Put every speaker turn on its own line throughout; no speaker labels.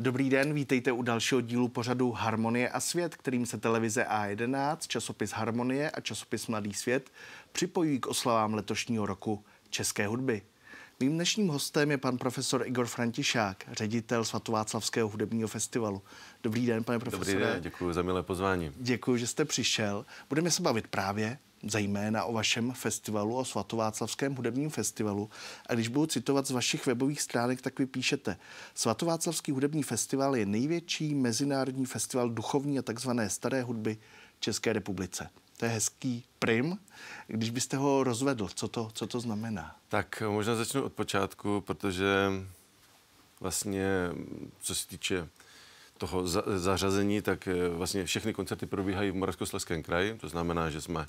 Dobrý den, vítejte u dalšího dílu pořadu Harmonie a svět, kterým se televize A11, časopis Harmonie a časopis Mladý svět připojují k oslavám letošního roku české hudby. Mým dnešním hostem je pan profesor Igor Františák, ředitel Svatováclavského hudebního festivalu. Dobrý den, pane profesore. Dobrý den,
děkuji za milé pozvání.
Děkuji, že jste přišel. Budeme se bavit právě zejména o vašem festivalu, o Svatováclavském hudebním festivalu. A když budu citovat z vašich webových stránek, tak vy píšete, Svatováclavský hudební festival je největší mezinárodní festival duchovní a takzvané staré hudby České republice. To je hezký prim. Když byste ho rozvedl, co to, co to znamená?
Tak možná začnu od počátku, protože vlastně, co se týče toho za- zařazení, tak eh, vlastně všechny koncerty probíhají v Moravskoslezském kraji, to znamená, že jsme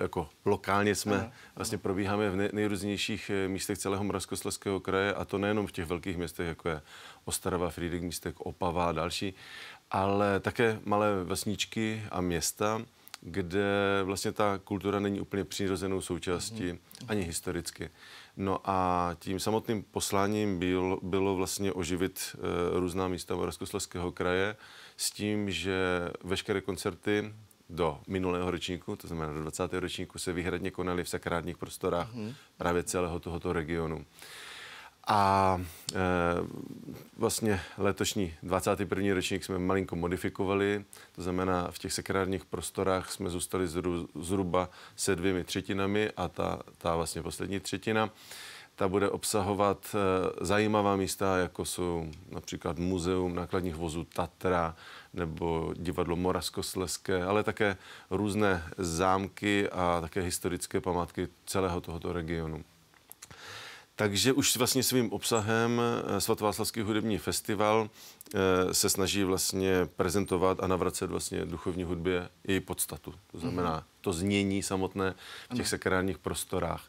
jako lokálně jsme, vlastně probíháme v nej, nejrůznějších eh, místech celého Moravskoslezského kraje a to nejenom v těch velkých městech, jako je Ostrava, Frýdek, místek, Opava a další, ale také malé vesničky a města, kde vlastně ta kultura není úplně přirozenou součástí, mm-hmm. ani historicky. No a tím samotným posláním bylo, bylo vlastně oživit e, různá místa Moravskoslezského kraje s tím, že veškeré koncerty do minulého ročníku, to znamená do 20. ročníku, se výhradně konaly v sakrádních prostorách mm-hmm. právě celého tohoto regionu. A e, vlastně letošní 21. ročník jsme malinko modifikovali, to znamená v těch sekrárních prostorách jsme zůstali zru, zhruba se dvěmi třetinami a ta, ta vlastně poslední třetina, ta bude obsahovat e, zajímavá místa, jako jsou například Muzeum nákladních vozů Tatra nebo divadlo Moraskosleské, ale také různé zámky a také historické památky celého tohoto regionu. Takže už vlastně svým obsahem eh, Svatováclavský hudební festival eh, se snaží vlastně prezentovat a navracet vlastně duchovní hudbě její podstatu. To mhm. znamená to znění samotné v těch sakrálních prostorách.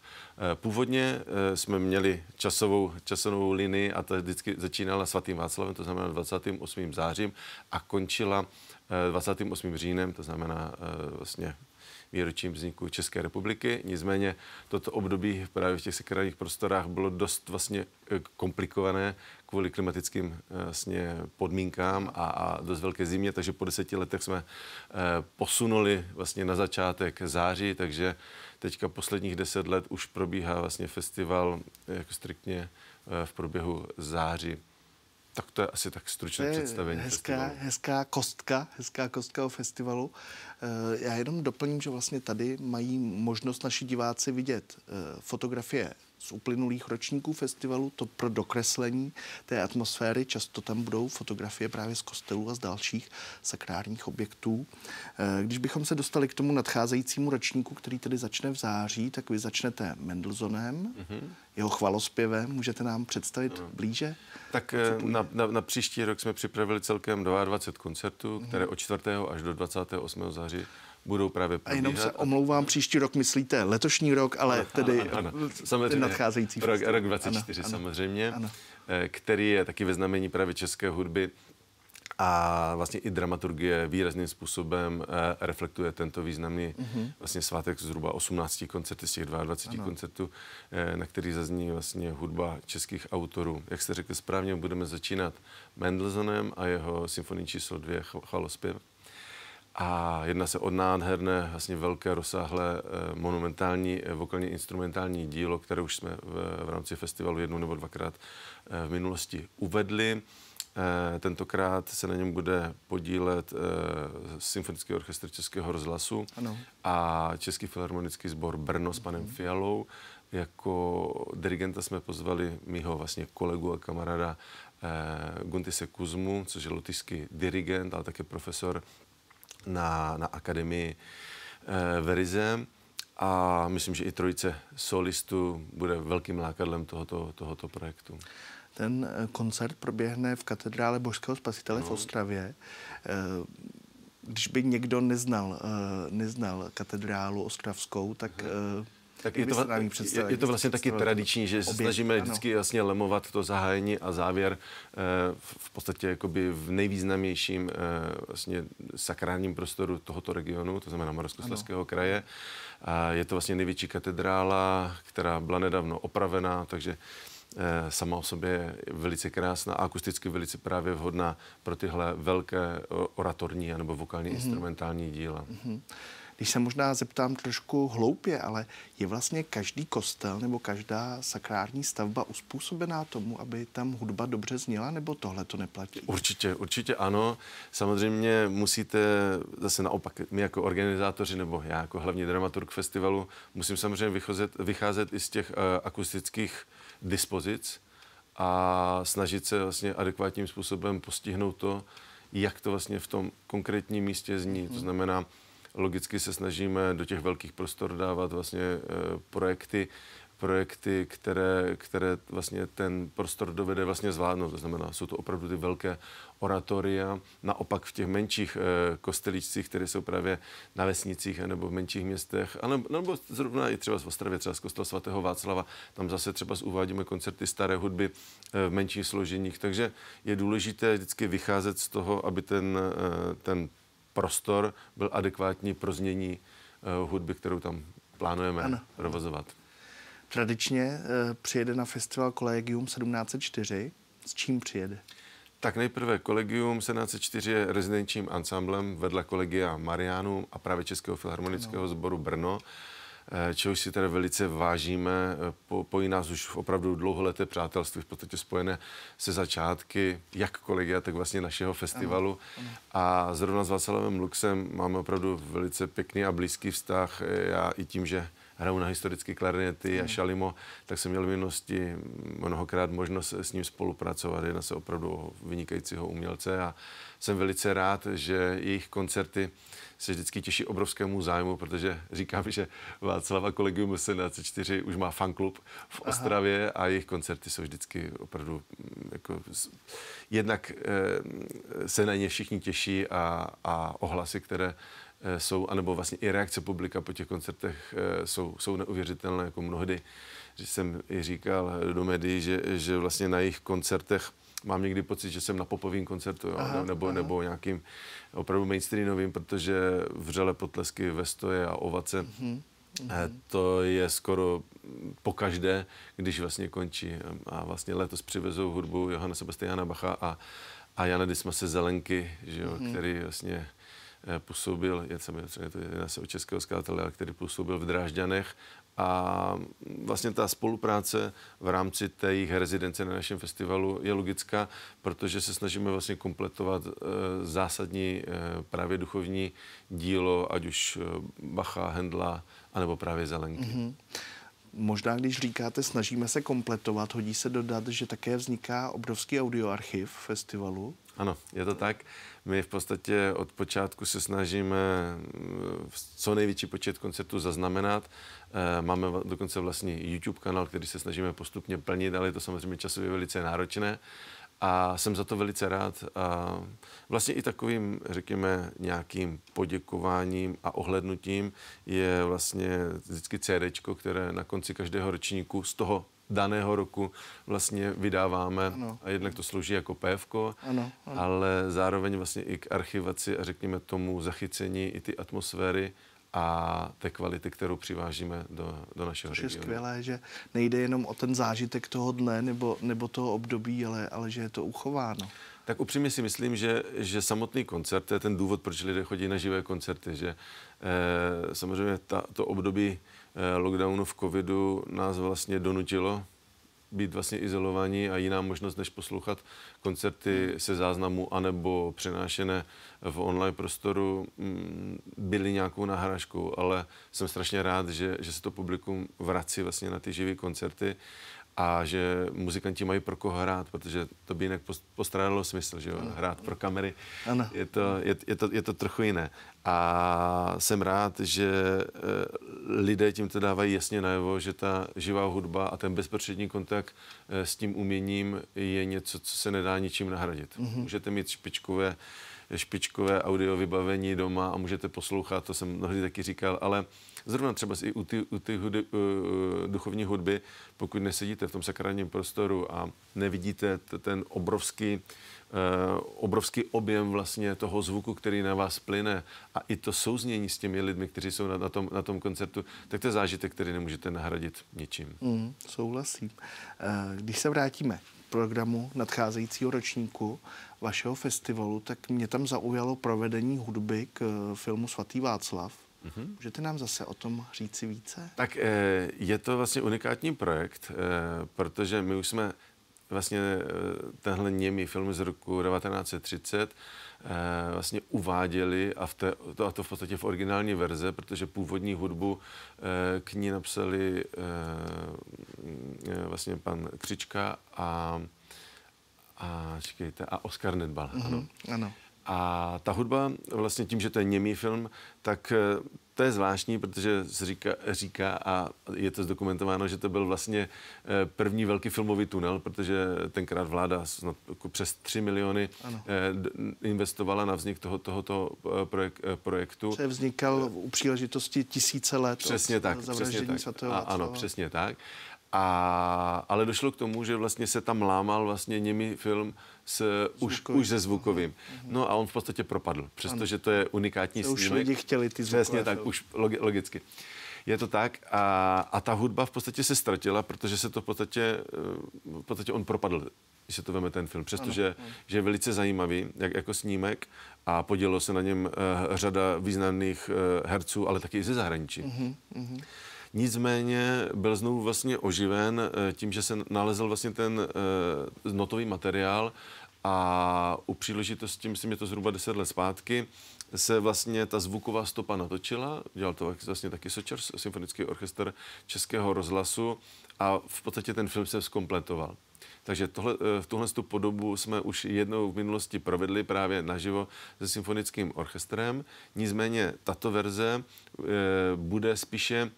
Eh, původně jsme měli časovou, časovou linii a ta vždycky začínala svatým Václavem, to znamená 28. zářím a končila 28. říjnem, to znamená vlastně výročím vzniku České republiky. Nicméně toto období právě v těch sekerárních prostorách bylo dost vlastně eh, komplikované kvůli klimatickým vlastně podmínkám a, a dost velké zimě, takže po deseti letech jsme eh, posunuli vlastně na začátek září, takže teďka posledních deset let už probíhá vlastně festival jako striktně v průběhu září. Tak to je asi tak stručné to je představení. Hezká, festivalu.
hezká kostka, hezká kostka o festivalu. Eh, já jenom doplním, že vlastně tady mají možnost naši diváci vidět eh, fotografie z uplynulých ročníků festivalu, to pro dokreslení té atmosféry. Často tam budou fotografie právě z kostelů a z dalších sakrárních objektů. Eh, když bychom se dostali k tomu nadcházejícímu ročníku, který tedy začne v září, tak vy začnete Mendelzonem, mm-hmm. jeho chvalospěvem. Můžete nám představit mm. blíže? Tak eh, na,
na, na příští rok jsme připravili celkem 22 koncertů, mm-hmm. které od 4. až do 28. září budou právě probíhat. A jenom se
omlouvám, příští rok myslíte letošní rok, ale tedy ano, ano, samozřejmě, nadcházející.
Rok, rok 24 ano, samozřejmě, ano. Eh, který je taky ve znamení právě české hudby a vlastně i dramaturgie výrazným způsobem eh, reflektuje tento významný mm-hmm. vlastně svátek zhruba 18 koncertů z těch 22 ano. koncertů, eh, na který zazní vlastně hudba českých autorů. Jak jste řekl správně, budeme začínat Mendelssohnem a jeho symfonii číslo 2 chvalospěv. A jedná se o nádherné, vlastně velké, rozsáhlé, eh, monumentální, eh, vokálně instrumentální dílo, které už jsme v, v rámci festivalu jednou nebo dvakrát eh, v minulosti uvedli. Tentokrát se na něm bude podílet Symfonický orchestr Českého rozhlasu ano. a Český filharmonický sbor Brno s panem mhm. Fialou. Jako dirigenta jsme pozvali mýho vlastně kolegu a kamaráda Guntise Kuzmu, což je lotyšský dirigent, ale také profesor na, na akademii eh, v Rize a myslím, že i trojice solistů bude velkým
lákadlem tohoto, tohoto projektu. Ten eh, koncert proběhne v katedrále Božského spasitele no. v Ostravě. Eh, když by někdo neznal, neznal katedrálu ostravskou, tak... Mhm tak je to, je, je to vlastně taky tradiční, že se snažíme ano. vždycky
jasně lemovat to zahájení a závěr eh, v podstatě jakoby v nejvýznamnějším eh, vlastně sakrálním prostoru tohoto regionu, to znamená Moravskoslezského kraje. A je to vlastně největší katedrála, která byla nedávno opravená, takže eh, sama o sobě je velice krásná a akusticky velice právě vhodná
pro tyhle velké oratorní nebo vokální mm-hmm. instrumentální díla. Mm-hmm. Když se možná zeptám trošku hloupě, ale je vlastně každý kostel nebo každá sakrální stavba uspůsobená tomu, aby tam hudba dobře zněla, nebo tohle to neplatí?
Určitě, určitě ano. Samozřejmě musíte, zase naopak, my jako organizátoři nebo já jako hlavní dramaturg festivalu, musím samozřejmě vycházet, vycházet i z těch uh, akustických dispozic a snažit se vlastně adekvátním způsobem postihnout to, jak to vlastně v tom konkrétním místě zní. To mhm. znamená, logicky se snažíme do těch velkých prostor dávat vlastně eh, projekty, projekty, které, které vlastně ten prostor dovede vlastně zvládnout. To znamená, jsou to opravdu ty velké oratoria. Naopak v těch menších e, kostelíčcích, které jsou právě na vesnicích nebo v menších městech, anebo, nebo zrovna i třeba z Ostravě, třeba z kostela svatého Václava, tam zase třeba uvádíme koncerty staré hudby e, v menších složeních. Takže je důležité vždycky vycházet z toho, aby ten, e, ten prostor byl adekvátní pro znění eh, hudby, kterou tam plánujeme ano. provozovat.
Tradičně eh, přijede na festival Kolegium 1704. S čím přijede? Tak nejprve
Kolegium 1704 je rezidenčním ansamblem vedle kolegia Marianu a právě Českého filharmonického sboru Brno. Eh, čeho si teda velice vážíme. Eh, pojí nás už opravdu dlouholeté přátelství, v podstatě spojené se začátky jak kolegia, tak vlastně našeho festivalu. Ano, ano. A zrovna s Václavem Luxem máme opravdu velice pěkný a blízký vztah. Eh, já i tím, že hraju na historické klarinety a mm. šalimo, tak jsem měl v minulosti mnohokrát možnost s ním spolupracovat. Jedná se opravdu vynikajícího umělce a jsem velice rád, že jejich koncerty se vždycky těší obrovskému zájmu, protože říkám, že Václava Kolegium SNC4 už má fanklub v Ostravě Aha. a jejich koncerty jsou vždycky opravdu mm, jako, jednak eh, se na ně všichni těší a, a ohlasy, které Eh, jsou, anebo vlastně i reakce publika po těch koncertech eh, jsou, jsou neuvěřitelné, jako mnohdy, že jsem i říkal do médií, že, že vlastně na jejich koncertech mám někdy pocit, že jsem na popovým koncertu, jo, aha, nebo, aha. nebo nějakým opravdu mainstreamovým, protože vřele potlesky ve stoje a ovace, mm-hmm. to je skoro po každé, když vlastně končí. A vlastně letos přivezou hudbu Johana Sebastiana Bacha a, a Jana se Zelenky, že jo, mm-hmm. který vlastně Eh, působil, je samozřejmě to jedná se o českého skladatele, který působil v Drážďanech a mm, vlastně ta spolupráce v rámci té jejich rezidence na našem festivalu je logická, protože se snažíme vlastně kompletovat eh, zásadní eh, právě duchovní dílo, ať už Bacha, Hendla, anebo právě
Zelenky. Mm-hmm možná když říkáte, snažíme se kompletovat, hodí se dodat, že také vzniká obrovský audioarchiv festivalu.
Ano, je to tak. My v podstatě od počátku se snažíme mm, co největší počet koncertů zaznamenat. Eh, máme dokonce vlastní YouTube kanál, který se snažíme postupně plnit, ale je to samozřejmě časově velice náročné a jsem za to velice rád. A vlastně i takovým, řekněme, nějakým poděkováním a ohlednutím je vlastně vždycky CD, které na konci každého ročníku z toho daného roku vlastně vydáváme ano. a jednak to slouží jako PFko, ano, ano. ale zároveň vlastně i k archivaci a řekněme tomu zachycení i ty atmosféry, a té kvality, kterou přivážíme do, do našeho Což regionu. je
skvělé, že nejde jenom o ten zážitek toho dne nebo, nebo toho období, ale, ale že je to uchováno. Tak upřímně si
myslím, že, že samotný koncert, to je ten důvod, proč lidé chodí na živé koncerty, že eh, samozřejmě ta, to období eh, lockdownu v covidu nás vlastně donutilo být vlastně izolovaní a jiná možnost, než poslouchat koncerty hmm. se záznamu anebo přenášené v online prostoru, mm, byly nějakou nahrážkou, ale jsem strašně rád, že, že se to publikum vrací vlastně na ty živé koncerty a že muzikanti mají pro koho hrát, protože to by jinak postrádalo smysl, že jo? hrát pro kamery. Ano. Je, to, je, je, to, je to trochu jiné. A jsem rád, že eh, lidé tímto dávají jasně najevo, že ta živá hudba a ten bezprostřední kontakt eh, s tím uměním je něco, co se nedá ničím nahradit. Mm-hmm. Můžete mít špičkové špičkové audio vybavení doma a můžete poslouchat, to jsem mnohdy taky říkal, ale Zrovna třeba i u ty, u ty hudy, uh, eh, eh, duchovní hudby, pokud nesedíte v tom sakrálním prostoru a nevidíte t- ten obrovský Uh, obrovský objem vlastně toho zvuku, který na vás plyne a i to souznění s těmi lidmi, kteří jsou na, na, tom, na tom koncertu, tak to je zážitek, který nemůžete nahradit ničím.
Mm, souhlasím. Uh, když se vrátíme k programu nadcházejícího ročníku vašeho festivalu, tak mě tam zaujalo provedení hudby k uh, filmu Svatý Václav Mm-hmm. Můžete nám zase o tom říci více?
Tak eh, je to vlastně unikátní projekt, eh, protože my už jsme vlastně eh, tenhle němý film z roku 1930 vlastně uváděli a, v té, to, a to v podstatě v originální verze, protože původní hudbu k ní napsali vlastně pan Křička a, a, čekejte, a Oskar Nedbal. Mm-hmm, ano. ano. A ta hudba, vlastně tím, že to je němý film, tak eh, to je zvláštní, protože říká, říká a je to zdokumentováno, že to byl vlastně eh, první velký filmový tunel, protože tenkrát vláda snad jako přes 3 miliony ano. Eh, investovala na vznik toho, tohoto projek, projektu.
To vznikal u příležitosti tisíce let přesně od tak, přesně tak. a, Ano, přesně
tak. A, ale došlo k tomu, že vlastně se tam lámal vlastně němý film s, už, už se zvukovým. No a on v podstatě propadl, přestože to je unikátní to snímek. Už lidi chtěli ty zvukové Přesně tak, už logicky. Je to tak a, a ta hudba v podstatě se ztratila, protože se to v podstatě, eh, v podstatě on propadl, když se to veme ten film, přestože že je velice zajímavý, jak jako snímek a podělilo se na něm uh, řada významných uh, herců, ale taky i ze zahraničí. Uh-huh, uh-huh. Nicméně byl znovu vlastně oživen eh, tím, že se nalezl vlastně ten eh, notový materiál a u příležitosti, myslím, je to zhruba 10 let zpátky, se vlastně ta zvuková stopa natočila, dělal to vlastně taky Sočer, symfonický orchestr Českého rozhlasu a v podstatě ten film se zkompletoval. Takže tohle, eh, v tuhle podobu jsme už jednou v minulosti provedli právě naživo se symfonickým orchestrem. Nicméně tato verze e, bude spíše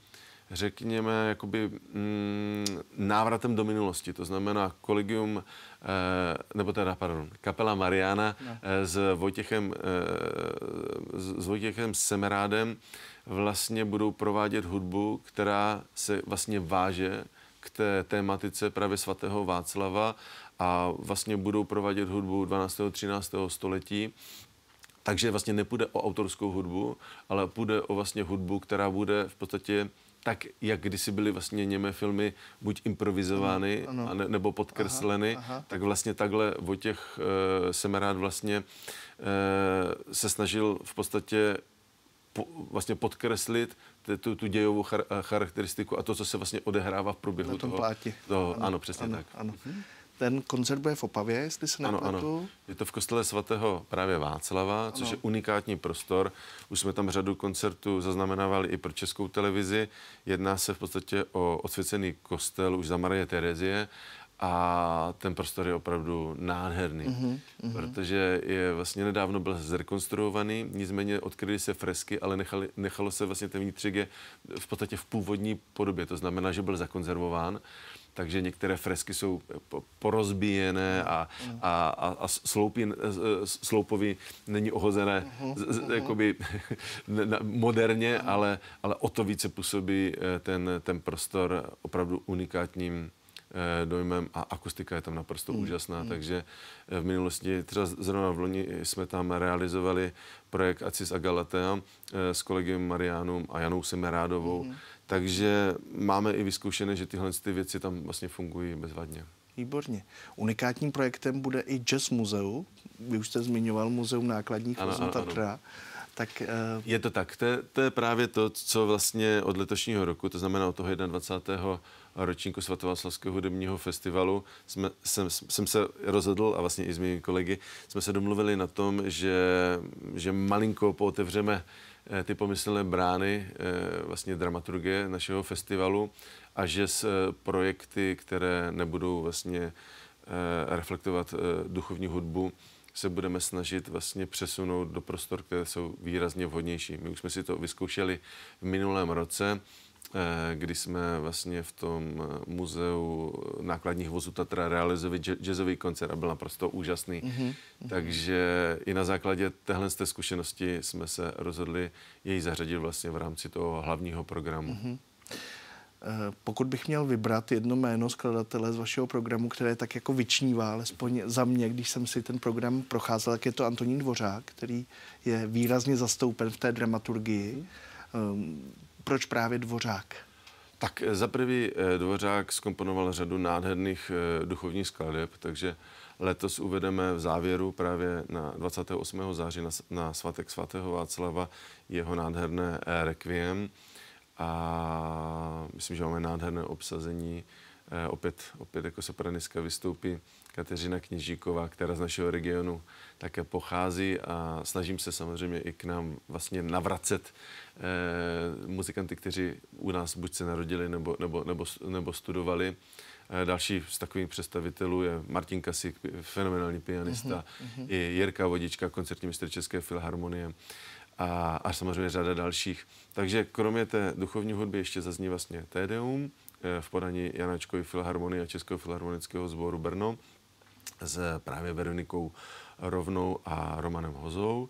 řekněme, jakoby mm, návratem do minulosti. To znamená kolegium, eh, nebo teda, pardon, kapela Mariana no. eh, s, Vojtěchem, eh, s Vojtěchem Semerádem vlastně budou provádět hudbu, která se vlastně váže k té tématice právě svatého Václava a vlastně budou provádět hudbu 12. 13. století. Takže vlastně nepůjde o autorskou hudbu, ale půjde o vlastně hudbu, která bude v podstatě tak, jak kdysi byly vlastně němé filmy buď improvizovány, ano, ano. Ne, nebo podkresleny, aha, aha. tak vlastně takhle o těch e, eh, jsem rád vlastně e, se snažil v podstatě po, vlastně podkreslit tu, tu dějovou char- eh, charakteristiku a to, co se vlastně odehrává v průběhu Na tom toho. Pláti. toho ano, ano, přesně ano, tak.
Ano. Mhm ten koncert bude v Opavě, jestli se nepletu. Ano, ano.
Je to v kostele svatého právě Václava, ano. což je unikátní prostor. Už jsme tam řadu koncertů zaznamenávali i pro českou televizi. Jedná se v podstatě o osvěcený kostel už za Marie Terezie a ten prostor je opravdu nádherný, mm-hmm, mm-hmm. protože je vlastně nedávno byl zrekonstruovaný, nicméně odkryly se fresky, ale nechali, nechalo se vlastně ten vnitřek je v podstatě v původní podobě, to znamená, že byl zakonzervován takže některé fresky jsou porozbíjené a, a, a, a sloupy, eh, eh, sloupovi není ohozené z, z, jakoby moderně, ale, ale o to více působí eh, ten, ten prostor opravdu unikátním Eh, dojmem a akustika je tam naprosto mm. úžasná, mm. takže eh, v minulosti, třeba zrovna v loni eh, jsme tam realizovali projekt Acis Agalatea s kolegy Mariánům a Janou Semerádovou, mm. Mm-hmm. takže máme i vyzkoušené, že tyhle ty věci tam vlastně fungují bezvadně.
Výborně. Unikátním projektem bude i Jazz muzeu. Vy už jste zmiňoval muzeum nákladních vozů Tatra. Ano. Tak, uh...
Je to tak. To je, to je právě to, co vlastně od letošního roku, to znamená od toho 21 ročníku Svatováclavského hudebního festivalu jsme, jsem, jsem se rozhodl, a vlastně i s mými kolegy, jsme se domluvili na tom, že, že malinko pootevřeme eh, ty pomyslné brány eh, vlastně dramaturgie našeho festivalu a že s eh, projekty, které nebudou vlastně reflektovat duchovní hudbu, se budeme snažit vlastně přesunout do prostor, které jsou výrazně vhodnější. My už jsme si to vyzkoušeli v minulém roce Eh, kdy jsme vlastně v tom eh, muzeu eh, nákladních vozů Tatra realizovali jazzový koncert a byl naprosto úžasný. Mm-hmm. Takže i na základě téhle z té zkušenosti jsme se rozhodli jej zařadit vlastně v rámci toho hlavního programu.
Mm-hmm. Pokud bych měl vybrat jedno jméno skladatele z vašeho programu, které tak jako vyčnívá, alespoň za mě, když jsem si ten program procházel, tak je to Antonín Dvořák, který je výrazně zastoupen v té dramaturgii. Mm-hmm proč právě Dvořák?
Tak eh, za prvý eh, Dvořák skomponoval řadu nádherných eh, duchovních skladeb, takže letos uvedeme v závěru právě na 28. září na, na svatek svatého Václava jeho nádherné requiem a myslím, že máme nádherné obsazení Eh, opět, opět jako sopraniska vystoupí Kateřina Knižíková, která z našeho regionu také pochází a snažím se samozřejmě i k nám vlastně navracet eh, muzikanty, kteří u nás buď se narodili nebo, nebo, nebo, nebo studovali. Eh, další z takových představitelů je Martin Kasik, fenomenální pianista, mm-hmm. i Jirka Vodička, koncertní mistr České filharmonie a, a samozřejmě řada dalších. Takže kromě té duchovní hudby ještě zazní vlastně Tedeum, Eh, v podaní Janačkovi filharmonie a Českého filharmonického sboru Brno s právě Veronikou Rovnou a Romanem Hozou.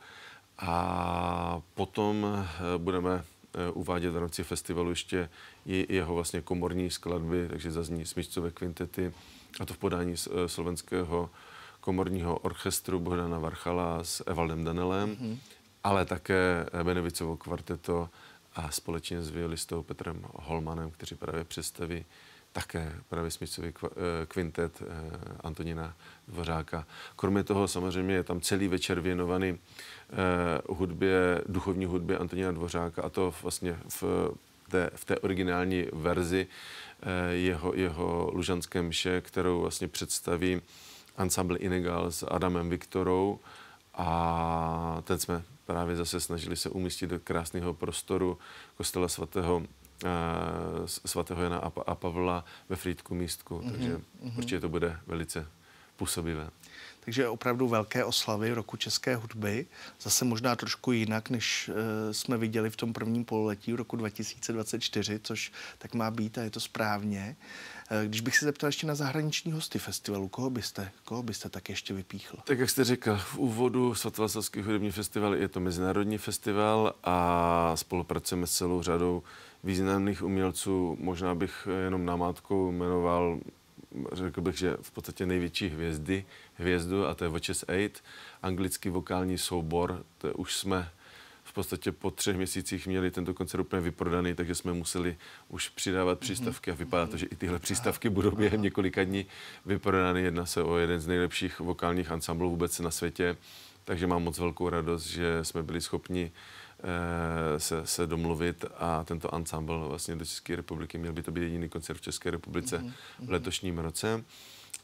A potom eh, budeme eh, uvádět v rámci festivalu ještě jeho vlastně komorní skladby, takže zazní smyčcové kvintety a to v podání slovenského komorního orchestru Bohdana Varchala s Evaldem Danelem, mm-hmm. ale také Benevicovo kvarteto a společně s violistou Petrem Holmanem, kteří právě představí také právě smyslový eh, kvintet eh, Antonina Dvořáka. Kromě toho samozřejmě je tam celý večer věnovaný eh, hudbě, duchovní hudbě Antonina Dvořáka a to vlastně v té, v té originální verzi jeho, jeho lužanské mše, kterou vlastně představí ensemble Inegal s Adamem Viktorou a ten jsme právě zase snažili se umístit do krásného prostoru kostela svatého eh, svatého Jana a Pavla ve Frýdku místku, mhm, takže mm-hmm. určitě to bude velice působivé
takže opravdu velké oslavy roku české hudby. Zase možná trošku jinak, než eh, jsme viděli v tom prvním pololetí roku 2024, což tak má být a je to správně. Eh, když bych se zeptal ještě na zahraniční hosty festivalu, koho byste, koho byste tak ještě vypíchl? Tak
jak jste řekl, v úvodu Svatovastavský hudební festival je to mezinárodní festival a spolupracujeme s celou řadou významných umělců. Možná bych jenom namátkou jmenoval řekl bych, že v podstatě největší hvězdy, hvězdu a to je Watches 8, anglický vokální soubor, to je, už jsme v podstatě po třech měsících měli tento koncert úplně vyprodaný, takže jsme museli už přidávat mhm. přístavky a vypadá to, že i tyhle mhm. přístavky budou během několika dní vyprodány. Jedná se o jeden z nejlepších vokálních ansamblů vůbec na světě, takže mám moc velkou radost, že jsme byli schopni uh, Eh, se, se domluvit a tento ansámbl vlastně do České republiky měl by to být jediný koncert v České republice mm-hmm. v mhm, mhm. letošním roce.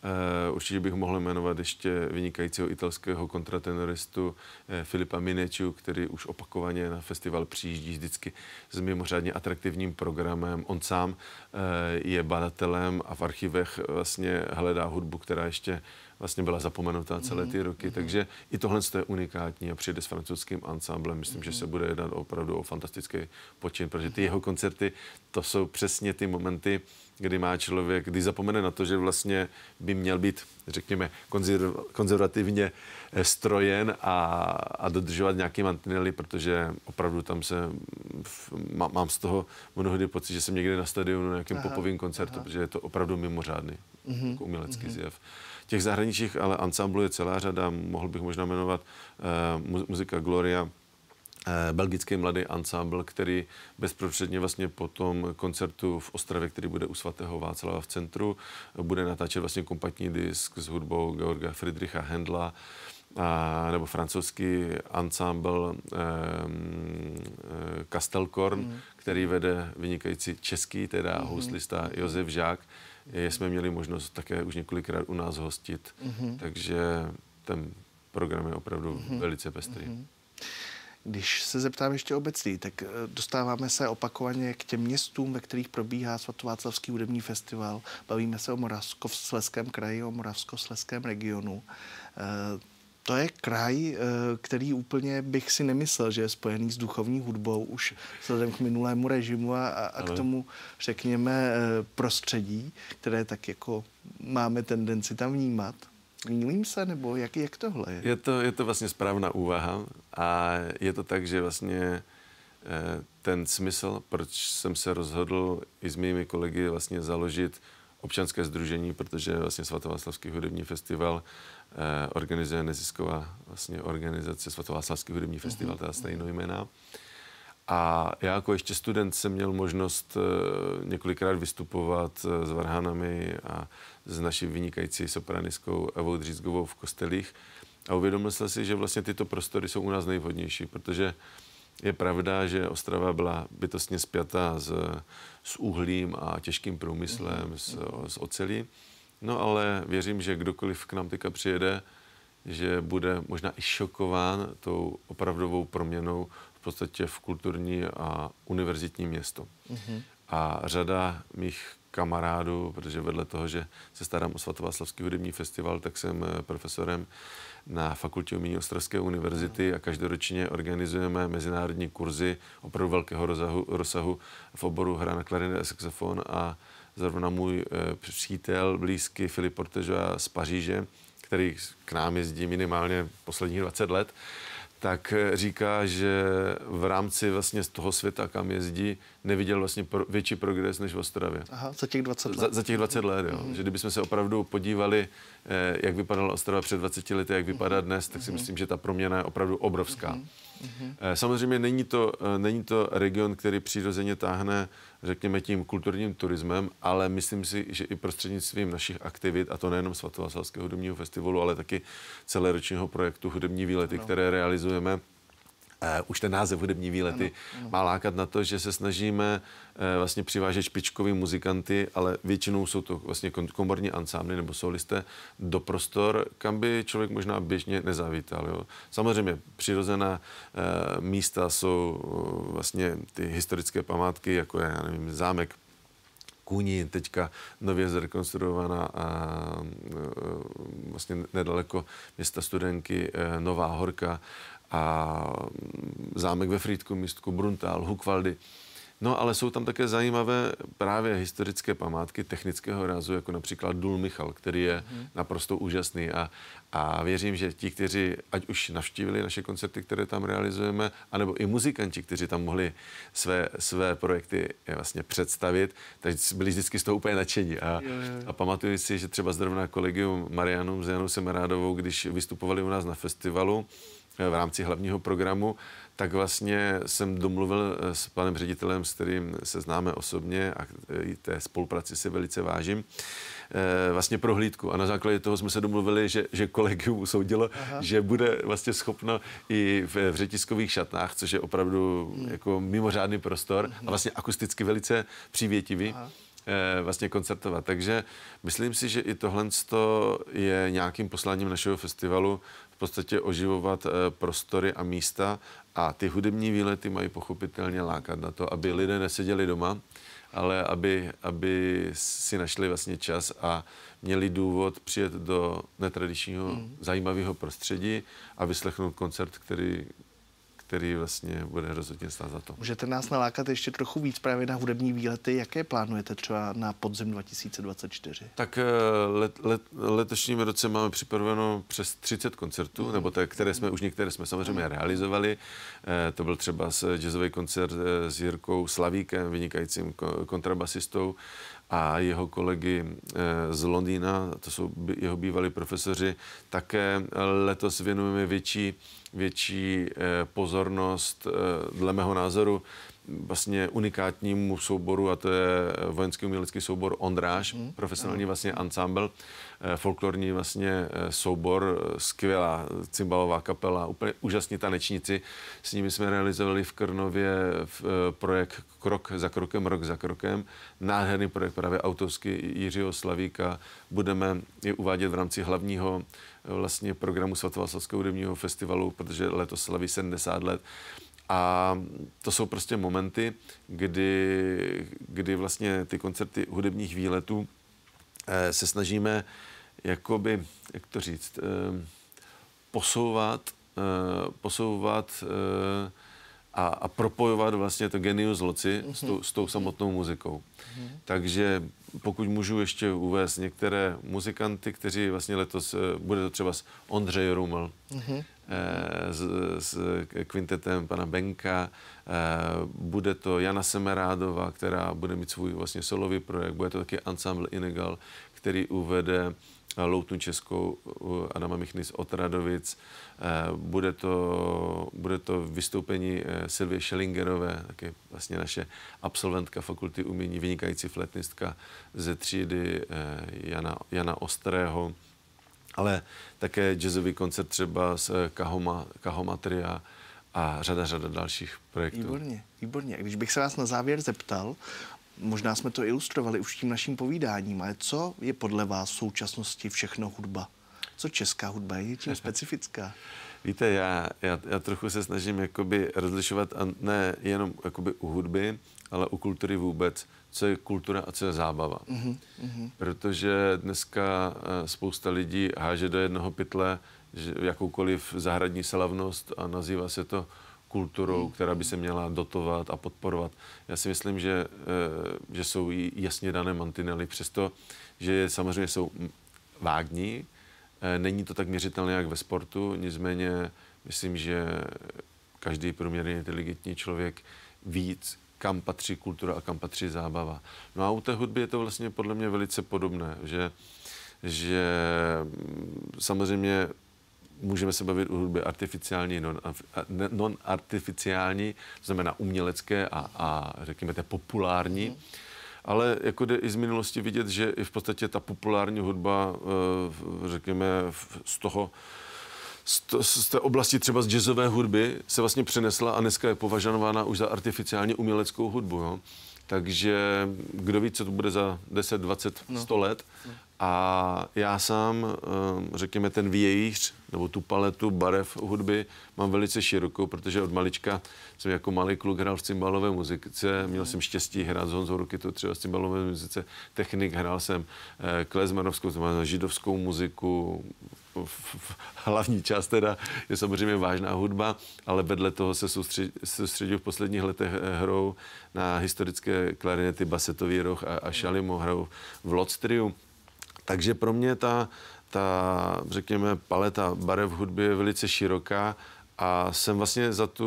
Eh, určitě bych mohl jmenovat ještě vynikajícího italského kontratenoristu eh, Filipa Mineču, který už opakovaně na festival přijíždí vždycky s mimořádně atraktivním programem. On sám eh, je badatelem a v archivech vlastně hledá hudbu, která ještě vlastně byla zapomenutá celé ty mhm, roky, mm-hmm. takže i tohle je unikátní a přijde s francouzským ansámblem. Myslím, mm-hmm. že se mhm. bude jednat opravdu o fantastický počin, protože ty mhm. jeho koncerty, to jsou přesně ty momenty, kdy má člověk, když zapomene na to, že vlastně by měl být, řekněme, konzerv, konzervativně eh, strojen a, a dodržovat nějaké mantinely, protože opravdu tam se, mm, má, mám z toho mnohdy pocit, že jsem někdy na stadionu na nějakém aha, popovém koncertu, aha. protože je to opravdu mimořádný mm-hmm, jako umělecký mm-hmm. zjev. Těch zahraničních ale ansamblu je celá řada, mohl bych možná jmenovat uh, muzika Gloria, Eh, belgický mladý ansámbl, který bezprostředně vlastně po tom koncertu v Ostravě, který bude u svatého Václava v centru, bude natáčet vlastně kompaktní disk s hudbou Georga Friedricha Hendla, a, nebo francouzský ansámbl Kastelkorn, ehm, eh, mm. který vede vynikající český, teda mm. houslista Josef Žák. Je, jsme měli možnost také už několikrát u nás hostit, mm. takže ten program je opravdu mm. velice pestrý.
Mm. Když se zeptám ještě obecně, tak eh, dostáváme se opakovaně k těm městům, ve kterých probíhá svatováclavský hudební festival. Bavíme se o Moravskosleském kraji, o Moravskosleském regionu. Eh, to je kraj, eh, který úplně bych si nemyslel, že je spojený s duchovní hudbou už vzhledem k minulému režimu a, a k tomu, řekněme, prostředí, které tak jako máme tendenci tam vnímat. Mýlím se, nebo jak, jak tohle je?
Je to, je to vlastně správná úvaha a je to tak, že vlastně eh, ten smysl, proč jsem se rozhodl i s mými kolegy vlastně založit občanské združení, protože vlastně Svatováclavský hudební festival eh, organizuje nezisková vlastně organizace Svatováclavský hudební festival, mhm. teda stejnou jména a já jako ještě student jsem měl možnost eh, několikrát vystupovat eh, s varhanami a s naší vynikající sopraniskou Evou Dřízgovou v Kostelích. A uvědomil jsem si, že vlastně tyto prostory jsou u nás nejvhodnější, protože je pravda, že Ostrava byla bytostně spjatá s, s uhlím a těžkým průmyslem, mhm. s, s ocelí. No ale věřím, že kdokoliv k nám teďka přijede, že bude možná i šokován tou opravdovou proměnou podstatě v kulturní a univerzitní město. Mm-hmm. A řada mých kamarádů, protože vedle toho, že se starám o Svatováslavský hudební festival, tak jsem eh, profesorem na Fakultě umění Ostravské univerzity a každoročně organizujeme mezinárodní kurzy opravdu velkého rozsahu, rozsahu v oboru hra na klarinet a saxofon a zrovna můj eh, přítel blízký Filip Portežova z Paříže, který k nám jezdí minimálně posledních 20 let, tak eh, říká, že v rámci vlastně z toho světa, kam jezdí, neviděl vlastně pro, větší progres než v Ostravě.
Aha, za těch 20 let. Za, za těch 20
let, jo. Mm-hmm. Že kdybychom se opravdu podívali, eh, jak vypadala Ostrava před 20 lety, jak vypadá mm-hmm. dnes, tak si mm-hmm. myslím, že ta proměna je opravdu obrovská. Mm-hmm. Mm-hmm. Samozřejmě není to, eh, není to region, který přirozeně táhne, řekněme, tím kulturním turismem, ale myslím si, že i prostřednictvím našich aktivit, a to nejenom Svatovasalského hudebního festivalu, ale taky celoročního projektu Hudební výlety, no. které realizujeme, Uh, už ten název hudební výlety ano, ano. má lákat na to, že se snažíme uh, vlastně přivážet špičkový muzikanty, ale většinou jsou to vlastně komorní ansámny nebo solisté do prostor, kam by člověk možná běžně nezavítal. Jo? Samozřejmě přirozená uh, místa jsou vlastně ty historické památky, jako je, já nevím, zámek Kůni, teďka nově zrekonstruovaná a, vlastně nedaleko města Studenky Nová Horka a zámek ve Frýdku, místku Bruntál, Hukvaldy. No ale jsou tam také zajímavé právě historické památky technického rázu, jako například Důl Michal, který je hmm. naprosto úžasný a, a věřím, že ti, kteří ať už navštívili naše koncerty, které tam realizujeme, anebo i muzikanti, kteří tam mohli své, své projekty eh, vlastně představit, tak byli vždycky z toho úplně nadšení. A, a pamatuju si, že třeba zrovna kolegium Marianum s Janou Semerádovou, když vystupovali u nás na festivalu, v rámci hlavního programu, tak vlastně jsem domluvil eh, s panem ředitelem, s kterým se známe osobně a eh, i té spolupráci si velice vážím, eh, vlastně prohlídku. A na základě toho jsme se domluvili, že, že kolegium usoudilo, Aha. že bude vlastně schopno i v, v řetiskových šatnách, což je opravdu hmm. jako mimořádný prostor hmm. a mhm. vlastně akusticky velice přívětivý. Aha vlastně koncertovat. Takže myslím si, že i tohle je nějakým posláním našeho festivalu v podstatě oživovat eh, prostory a místa a ty hudební výlety mají pochopitelně lákat na to, aby lidé neseděli doma, ale aby, aby si našli vlastně čas a měli důvod přijet do netradičního mm. zajímavého prostředí a vyslechnout koncert, který který vlastně bude rozhodně stát za to.
Můžete nás nalákat ještě trochu víc právě na hudební výlety. Jaké plánujete třeba na podzim 2024?
Tak eh, let, let, letošním roce máme připraveno přes 30 koncertů, mm. nebo tak, které jsme mhm. už některé jsme samozřejmě mm. realizovali. Eh, to byl třeba jazzový koncert eh, s Jirkou Slavíkem, vynikajícím kontrabasistou a jeho kolegy eh, z Londýna, to jsou jeho bývalí profesoři, také letos věnujeme větší, větší eh, pozornost, eh, dle mého názoru, vlastně unikátnímu souboru, a to je vojenský umělecký soubor Ondráž, mm. profesionální mm. vlastně ensemble, eh, folklorní vlastně eh, soubor, eh, skvělá cymbalová kapela, úplně úžasní tanečníci. S nimi jsme realizovali v Krnově projekt Krok za krokem, rok za krokem. Nádherný projekt právě autorský Jiřího Slavíka. Budeme je uvádět v rámci hlavního vlastně programu Svatováclavského hudebního festivalu, protože letos slaví 70 let. A to jsou prostě momenty, kdy, kdy vlastně ty koncerty hudebních výletů eh, se snažíme jakoby, jak to říct, eh, posouvat, eh, posouvat a, a propojovat vlastně to genius loci mm-hmm. s, tou, s tou samotnou muzikou. Mm-hmm. Takže pokud můžu ještě uvést některé muzikanty, kteří vlastně letos, eh, bude to třeba s Ondřej Ruml, mm-hmm. s, s kvintetem pana Benka, eh, bude to Jana Semerádová, která bude mít svůj vlastně solový projekt, bude to taky ensemble Inegal, který uvede na Loutnu Českou Adama Michny z Otradovic. Eh, bude to, bude to vystoupení eh, Silvie Schellingerové, také vlastně naše absolventka fakulty umění, vynikající fletnistka ze třídy eh, Jana, Jana Ostrého ale také jazzový koncert třeba z Kahoma, Kahomatria a řada, řada dalších projektů.
Výborně, výborně. Když bych se vás na závěr zeptal Možná jsme to ilustrovali už tím naším povídáním, ale co je podle vás v současnosti všechno hudba? Co česká hudba je tím specifická?
Víte, já, já, já trochu se snažím jakoby rozlišovat a ne jenom jakoby u hudby, ale u kultury vůbec, co je kultura a co je zábava. Mm-hmm. Protože dneska eh, spousta lidí háže do jednoho pytle že jakoukoliv zahradní slavnost a nazývá se to kulturou, hmm. která by se měla dotovat a podporovat. Já si myslím, že, eh, že jsou jasně dané mantinely, přesto, že samozřejmě jsou vágní, eh, není to tak měřitelné jak ve sportu, nicméně myslím, že každý průměrně inteligentní člověk víc, kam patří kultura a kam patří zábava. No a u té hudby je to vlastně podle mě velice podobné, že, že mm, samozřejmě můžeme se bavit o hudbě artificiální, non-artificiální, to znamená umělecké a, a řekněme té populární. Mm. Ale jako jde i z minulosti vidět, že i v podstatě ta populární hudba, eh, řekněme, z toho, z té oblasti třeba z jazzové hudby se vlastně přenesla a dneska je považována už za artificiálně uměleckou hudbu. Jo? Takže kdo ví, co to bude za 10, 20, no. let, no. A já sám, ehm, řekněme, ten vějíř nebo tu paletu barev hudby mám velice širokou, protože od malička jsem jako malý kluk hrál v cymbalové muzice, měl jsem štěstí hrát z Honzou to třeba v cymbalové muzice, technik, hrál jsem eh, klezmanovskou, znamená židovskou muziku, hlavní část teda je samozřejmě vážná hudba, ale vedle toho se soustředil v posledních letech eh, hrou na historické klarinety, basetový roh a, a šalimo, hrou v Lodstriu. Takže pro mě ta, ta, řekněme, paleta barev hudby je velice široká a jsem vlastně za tu,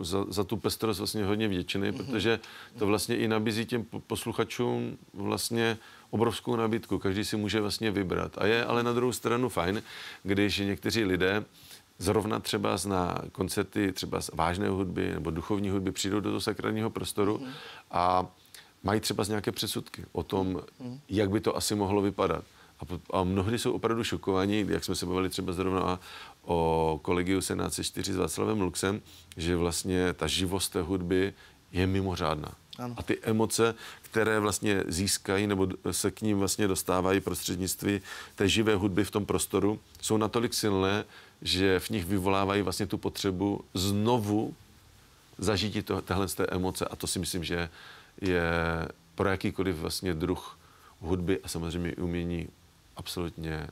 za, za tu pestrost vlastně hodně vděčný, mm-hmm. protože to vlastně i nabízí těm posluchačům vlastně obrovskou nabídku. Každý si může vlastně vybrat. A je ale na druhou stranu fajn, když někteří lidé zrovna třeba na koncerty třeba z vážné hudby nebo duchovní hudby přijdou do toho sakrálního prostoru mm-hmm. a mají třeba z nějaké přesudky o tom, mm-hmm. jak by to asi mohlo vypadat. A, a mnohdy jsou opravdu šokovaní, jak jsme se bavili třeba zrovna o kolegiu Senáce 4 s Václavem Luxem, že vlastně ta živost té hudby je mimořádná. Ano. A ty emoce, které vlastně získají nebo se k ním vlastně dostávají prostřednictví té živé hudby v tom prostoru, jsou natolik silné, že v nich vyvolávají vlastně tu potřebu znovu zažít tohle z té emoce a to si myslím, že je pro jakýkoliv vlastně druh hudby a samozřejmě umění absolutně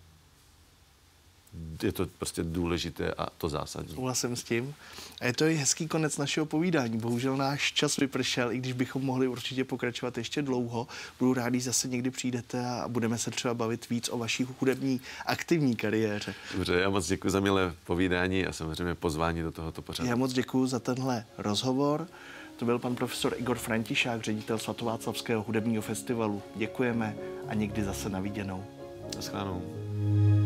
je to prostě důležité a to zásadní. Souhlasím
s tím. A je to i hezký konec našeho povídání. Bohužel náš čas vypršel, i když bychom mohli určitě pokračovat ještě dlouho. Budu rád, když zase někdy přijdete a budeme se třeba bavit víc o vaší hudební aktivní kariéře.
Dobře, já moc děkuji za milé povídání a samozřejmě pozvání
do tohoto pořadu. Já moc děkuji za tenhle rozhovor. To byl pan profesor Igor Františák, ředitel Svatováclavského hudebního festivalu. Děkujeme a někdy zase naviděnou. Naschledanou.